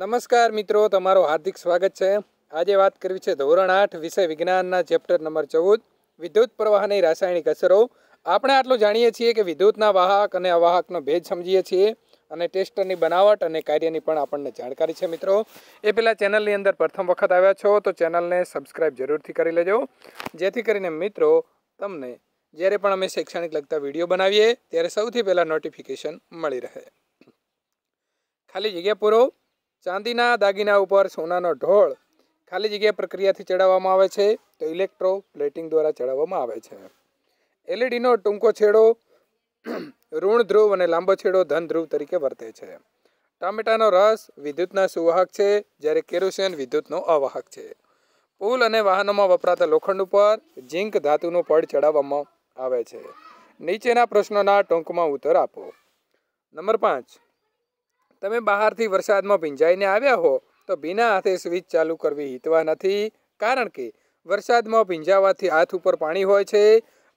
નમસ્કાર મિત્રો તમારો હાર્દિક સ્વાગત છે આજે વાત કરવી છે ધોરણ આઠ વિષય વિજ્ઞાનના ચેપ્ટર નંબર ચૌદ વિદ્યુત પ્રવાહની રાસાયણિક અસરો આપણે આટલું જાણીએ છીએ કે વિદ્યુતના વાહક અને અવાહકનો ભેદ સમજીએ છીએ અને ટેસ્ટરની બનાવટ અને કાર્યની પણ આપણને જાણકારી છે મિત્રો એ પહેલાં ચેનલની અંદર પ્રથમ વખત આવ્યા છો તો ચેનલને સબસ્ક્રાઈબ જરૂરથી કરી લેજો જેથી કરીને મિત્રો તમને જ્યારે પણ અમે શૈક્ષણિક લગતા વિડીયો બનાવીએ ત્યારે સૌથી પહેલાં નોટિફિકેશન મળી રહે ખાલી જગ્યા પૂરો ચાંદીના દાગીના ઉપર સોનાનો ઢોળ ખાલી જગ્યા પ્રક્રિયાથી ચડાવવામાં આવે છે તો ઇલેક્ટ્રો પ્લેટિંગ દ્વારા ચડાવવામાં આવે છે એલઈડીનો ટૂંકો છેડો ઋણ ધ્રુવ અને લાંબો છેડો ધન ધ્રુવ તરીકે વર્તે છે ટામેટાનો રસ વિદ્યુતના સુવાહક છે જ્યારે કેરોસીન વિદ્યુતનો અવાહક છે પુલ અને વાહનોમાં વપરાતા લોખંડ ઉપર ઝીંક ધાતુનું પડ ચડાવવામાં આવે છે નીચેના પ્રશ્નોના ટૂંકમાં ઉત્તર આપો નંબર પાંચ તમે બહારથી વરસાદમાં ભીંજાઈને આવ્યા હો તો ભીના હાથે સ્વિચ ચાલુ કરવી હિતવા નથી કારણ કે વરસાદમાં ભીંજાવાથી હાથ ઉપર પાણી હોય છે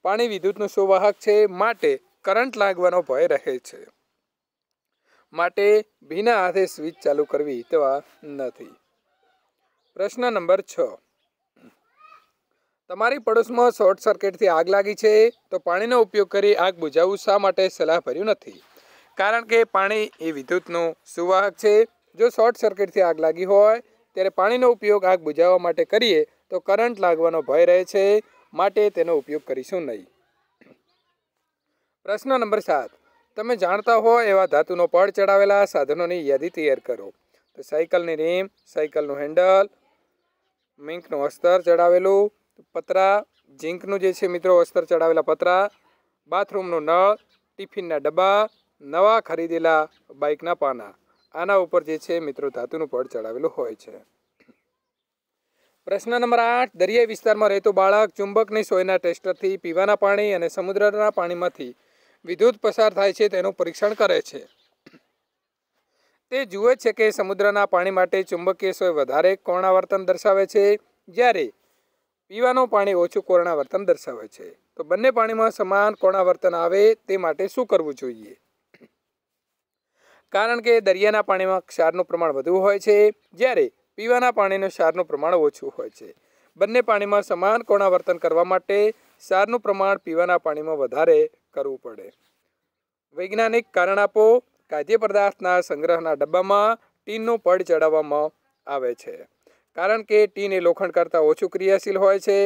પાણી વિદ્યુતનું સુવાહક છે માટે કરંટ લાગવાનો ભય રહે છે માટે ભીના હાથે સ્વિચ ચાલુ કરવી હિતવા નથી પ્રશ્ન નંબર છ તમારી પડોશમાં શોર્ટ સર્કિટથી આગ લાગી છે તો પાણીનો ઉપયોગ કરી આગ બુજાવવું શા માટે સલાહભર્યું નથી કારણ કે પાણી એ વિદ્યુતનું સુવાહક છે જો શોર્ટ સર્કિટથી આગ લાગી હોય ત્યારે પાણીનો ઉપયોગ આગ બુઝાવવા માટે કરીએ તો કરંટ લાગવાનો ભય રહે છે માટે તેનો ઉપયોગ કરીશું નહીં પ્રશ્ન નંબર સાત તમે જાણતા હો એવા ધાતુનો પડ ચડાવેલા સાધનોની યાદી તૈયાર કરો તો સાયકલની રીમ સાયકલનું હેન્ડલ મિંકનું અસ્તર ચડાવેલું પતરા ઝીંકનું જે છે મિત્રો અસ્તર ચડાવેલા પતરા બાથરૂમનું નળ ટિફિનના ડબ્બા નવા ખરીદેલા બાઇકના પાના આના ઉપર જે છે મિત્રો ધાતુનું પડ ચડાવેલું હોય છે પ્રશ્ન નંબર આઠ દરિયાઈ વિસ્તારમાં રહેતો બાળક ચુંબકની સોયના ટેસ્ટરથી પીવાના પાણી અને સમુદ્રના પાણીમાંથી વિદ્યુત પસાર થાય છે તેનું પરીક્ષણ કરે છે તે જુએ છે કે સમુદ્રના પાણી માટે ચુંબકીય સોય વધારે કોણાવર્તન દર્શાવે છે જ્યારે પીવાનું પાણી ઓછું કોણાવર્તન દર્શાવે છે તો બંને પાણીમાં સમાન કોણાવર્તન આવે તે માટે શું કરવું જોઈએ કારણ કે દરિયાના પાણીમાં ક્ષારનું પ્રમાણ વધુ હોય છે જ્યારે પીવાના પાણીનું ક્ષારનું પ્રમાણ ઓછું હોય છે બંને પાણીમાં સમાન કોણાવર્તન કરવા માટે ક્ષારનું પ્રમાણ પીવાના પાણીમાં વધારે કરવું પડે વૈજ્ઞાનિક કારણ આપો ખાદ્ય પદાર્થના સંગ્રહના ડબ્બામાં ટીનનું પડ ચડાવવામાં આવે છે કારણ કે ટીન એ લોખંડ કરતાં ઓછું ક્રિયાશીલ હોય છે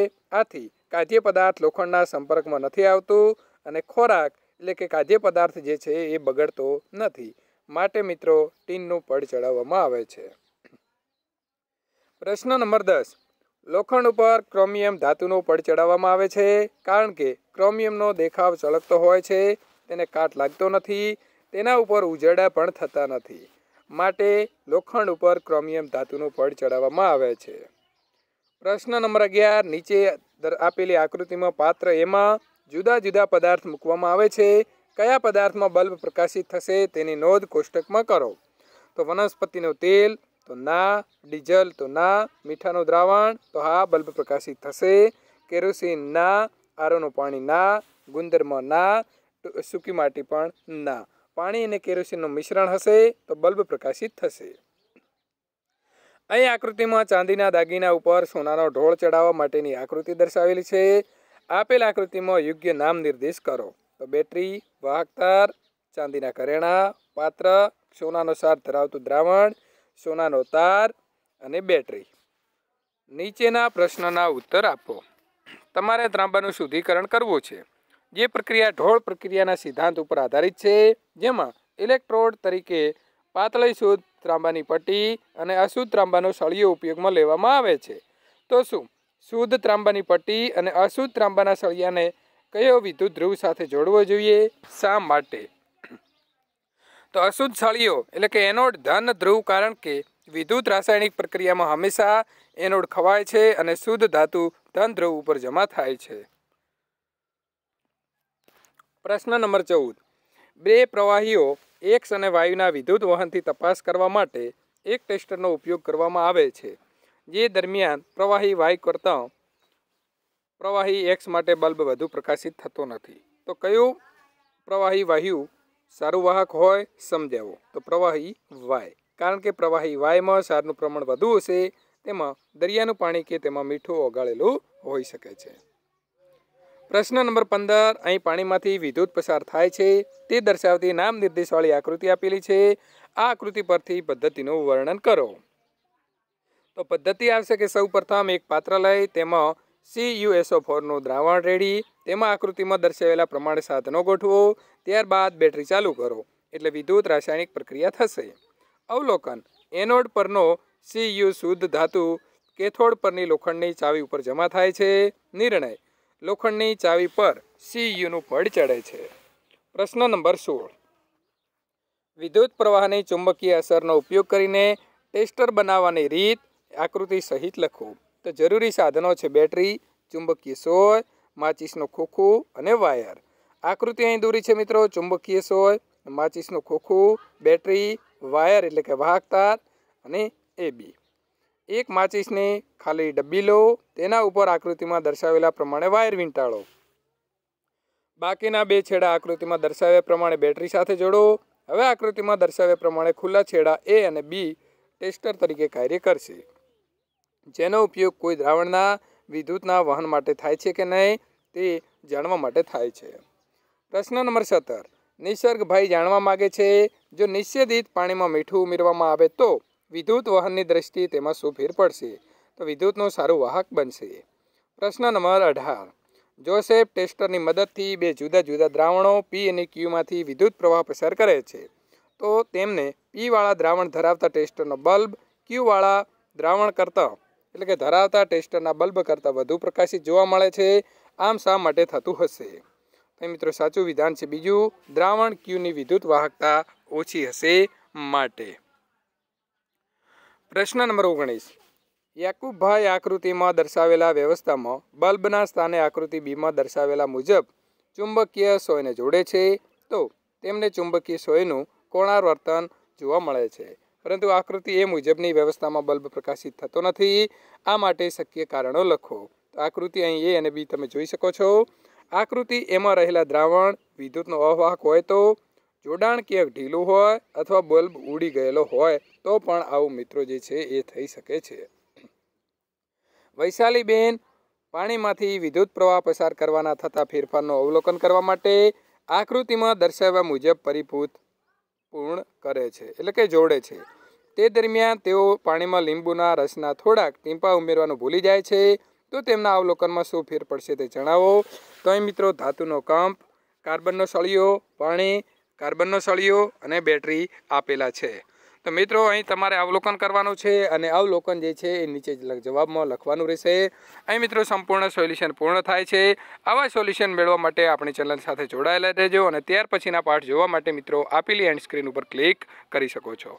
આથી કાદ્ય પદાર્થ લોખંડના સંપર્કમાં નથી આવતું અને ખોરાક એટલે કે ખાદ્ય પદાર્થ જે છે એ બગડતો નથી માટે મિત્રો ટીનનું પડ ચડાવવામાં આવે છે પ્રશ્ન નંબર દસ લોખંડ ઉપર ક્રોમિયમ ધાતુનો પડ ચડાવવામાં આવે છે કારણ કે ક્રોમિયમનો દેખાવ ચળકતો હોય છે તેને કાટ લાગતો નથી તેના ઉપર ઉજરડા પણ થતા નથી માટે લોખંડ ઉપર ક્રોમિયમ ધાતુનો પડ ચડાવવામાં આવે છે પ્રશ્ન નંબર અગિયાર નીચે આપેલી આકૃતિમાં પાત્ર એમાં જુદા જુદા પદાર્થ મૂકવામાં આવે છે કયા પદાર્થમાં બલ્બ પ્રકાશિત થશે તેની નોંધ કોષ્ટકમાં કરો તો વનસ્પતિનું તેલ તો ના ડીઝલ તો ના મીઠાનું દ્રાવણ તો હા બલ્બ પ્રકાશિત થશે કેરોસીન ના આરોનું પાણી ના ગુંદરમાં ના સૂકી માટી પણ ના પાણી અને કેરોસીનનું મિશ્રણ હશે તો બલ્બ પ્રકાશિત થશે અહીં આકૃતિમાં ચાંદીના દાગીના ઉપર સોનાનો ઢોળ ચડાવવા માટેની આકૃતિ દર્શાવેલી છે આપેલ આકૃતિમાં યોગ્ય નામ નિર્દેશ કરો તો બેટરી વાહક તાર ચાંદીના ઘરેણાં પાત્ર સોનાનો સાર ધરાવતું દ્રાવણ સોનાનો તાર અને બેટરી નીચેના પ્રશ્નના ઉત્તર આપો તમારે ત્રાંબાનું શુદ્ધિકરણ કરવું છે જે પ્રક્રિયા ઢોળ પ્રક્રિયાના સિદ્ધાંત ઉપર આધારિત છે જેમાં ઇલેક્ટ્રોડ તરીકે પાતળી શુદ્ધ ત્રાંબાની પટ્ટી અને અશુદ્ધ ત્રાંબાનો સળિયો ઉપયોગમાં લેવામાં આવે છે તો શું શુદ્ધ ત્રાંબાની પટ્ટી અને અશુદ્ધ ત્રાંબાના સળિયાને કયો વિદ્યુત ધ્રુવ સાથે જોડવો જોઈએ શા માટે તો અશુદ્ધ સળિયો એટલે કે એનોડ ધન ધ્રુવ કારણ કે વિદ્યુત રાસાયણિક પ્રક્રિયામાં હંમેશા એનોડ ખવાય છે અને શુદ્ધ ધાતુ ધન ધ્રુવ ઉપર જમા થાય છે પ્રશ્ન નંબર ચૌદ બે પ્રવાહીઓ એક્સ અને વાયુના વિદ્યુત વહનથી તપાસ કરવા માટે એક ટેસ્ટરનો ઉપયોગ કરવામાં આવે છે જે દરમિયાન પ્રવાહી વાયુ કરતાં પ્રવાહી એક્સ માટે બલ્બ વધુ પ્રકાશિત થતો નથી તો કયું પ્રવાહી વાહ્યુ સારું વાહક હોય સમજાવો તો પ્રવાહી વાય કારણ કે પ્રવાહી વાયમાં સારનું પ્રમાણ વધુ હશે તેમાં દરિયાનું પાણી કે તેમાં મીઠું ઓગાળેલું હોઈ શકે છે પ્રશ્ન નંબર પંદર અહીં પાણીમાંથી વિદ્યુત પસાર થાય છે તે દર્શાવતી નામ નિર્દેશવાળી આકૃતિ આપેલી છે આ આકૃતિ પરથી પદ્ધતિનું વર્ણન કરો તો પદ્ધતિ આવશે કે સૌ પ્રથમ એક પાત્ર લઈ તેમાં ફોરનું દ્રાવણ રેડી તેમાં આકૃતિમાં દર્શાવેલા પ્રમાણે સાધનો ગોઠવો ત્યારબાદ બેટરી ચાલુ કરો એટલે વિદ્યુત રાસાયણિક પ્રક્રિયા થશે અવલોકન એનોડ પરનો સી યુ શુદ્ધ ધાતુ કેથોડ પરની લોખંડની ચાવી ઉપર જમા થાય છે નિર્ણય લોખંડની ચાવી પર સી યુનું પડ ચડે છે પ્રશ્ન નંબર સોળ વિદ્યુત પ્રવાહની ચુંબકીય અસરનો ઉપયોગ કરીને ટેસ્ટર બનાવવાની રીત આકૃતિ સહિત લખો તો જરૂરી સાધનો છે બેટરી ચુંબકીય સોય માચિસનો ખોખું અને વાયર આકૃતિ અહીં દોરી છે મિત્રો ચુંબકીય સોય માચિસનું ખોખું બેટરી વાયર એટલે કે વાહક અને એ બી એક માચિસને ખાલી ડબ્બી લો તેના ઉપર આકૃતિમાં દર્શાવેલા પ્રમાણે વાયર વીંટાળો બાકીના બે છેડા આકૃતિમાં દર્શાવ્યા પ્રમાણે બેટરી સાથે જોડો હવે આકૃતિમાં દર્શાવ્યા પ્રમાણે ખુલ્લા છેડા એ અને બી ટેસ્ટર તરીકે કાર્ય કરશે જેનો ઉપયોગ કોઈ દ્રાવણના વિદ્યુતના વહન માટે થાય છે કે નહીં તે જાણવા માટે થાય છે પ્રશ્ન નંબર સત્તર નિસર્ગભાઈ જાણવા માગે છે જો નિષેધિત પાણીમાં મીઠું ઉમેરવામાં આવે તો વિદ્યુત વહનની દ્રષ્ટિએ તેમાં શું ફેર પડશે તો વિદ્યુતનું સારું વાહક બનશે પ્રશ્ન નંબર અઢાર જોસેફ ટેસ્ટરની મદદથી બે જુદા જુદા દ્રાવણો પી અને ક્યુમાંથી વિદ્યુત પ્રવાહ પસાર કરે છે તો તેમને પીવાળા દ્રાવણ ધરાવતા ટેસ્ટરનો બલ્બ ક્યુવાળા દ્રાવણ કરતાં એટલે કે ધરાવતા ટેસ્ટરના બલ્બ કરતાં વધુ પ્રકાશિત જોવા મળે છે આમ શા માટે થતું હશે તો મિત્રો સાચું વિધાન છે બીજું દ્રાવણ ક્યુની વિદ્યુત વાહકતા ઓછી હશે માટે પ્રશ્ન નંબર ઓગણીસ યાકુબભાઈ આકૃતિમાં દર્શાવેલા વ્યવસ્થામાં બલ્બના સ્થાને આકૃતિ બીમાં દર્શાવેલા મુજબ ચુંબકીય સોયને જોડે છે તો તેમને ચુંબકીય સોયનું કોણાર વર્તન જોવા મળે છે પરંતુ આકૃતિ એ મુજબની વ્યવસ્થામાં બલ્બ પ્રકાશિત થતો નથી આ માટે શક્ય કારણો લખો તો આકૃતિ અહીં એ અને બી તમે જોઈ શકો છો આકૃતિ એમાં રહેલા દ્રાવણ વિદ્યુતનો અવાહક હોય તો જોડાણ ક્યાંક ઢીલું હોય અથવા બલ્બ ઉડી ગયેલો હોય તો પણ આવું મિત્રો જે છે એ થઈ શકે છે વૈશાલીબેન પાણીમાંથી વિદ્યુત પ્રવાહ પસાર કરવાના થતા ફેરફારનું અવલોકન કરવા માટે આકૃતિમાં દર્શાવ્યા મુજબ પરિપૂત પૂર્ણ કરે છે એટલે કે જોડે છે તે દરમિયાન તેઓ પાણીમાં લીંબુના રસના થોડાક ટીમ્પા ઉમેરવાનું ભૂલી જાય છે તો તેમના અવલોકનમાં શું ફેર પડશે તે જણાવો તો અહીં મિત્રો ધાતુનો કંપ કાર્બનનો સળિયો પાણી કાર્બનનો સળિયો અને બેટરી આપેલા છે તો મિત્રો અહીં તમારે અવલોકન કરવાનું છે અને અવલોકન જે છે એ નીચે જવાબમાં લખવાનું રહેશે અહીં મિત્રો સંપૂર્ણ સોલ્યુશન પૂર્ણ થાય છે આવા સોલ્યુશન મેળવવા માટે આપણી ચેનલ સાથે જોડાયેલા રહેજો અને ત્યાર પછીના પાઠ જોવા માટે મિત્રો આપેલી એન્ડ સ્ક્રીન ઉપર ક્લિક કરી શકો છો